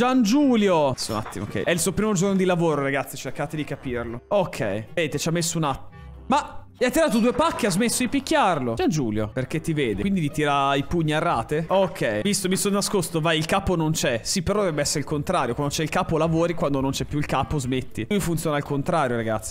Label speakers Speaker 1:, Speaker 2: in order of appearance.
Speaker 1: Gian Giulio. Adesso un attimo, ok. È il suo primo giorno di lavoro, ragazzi. Cercate di capirlo. Ok. Vedete, ci ha messo un attimo. Ma... Gli ha tirato due pacche, e ha smesso di picchiarlo. Gian Giulio, perché ti vede. Quindi gli tira i pugni a rate? Ok. Visto, mi sono nascosto. Vai, il capo non c'è. Sì, però dovrebbe essere il contrario. Quando c'è il capo lavori, quando non c'è più il capo smetti. Lui funziona al contrario, ragazzi.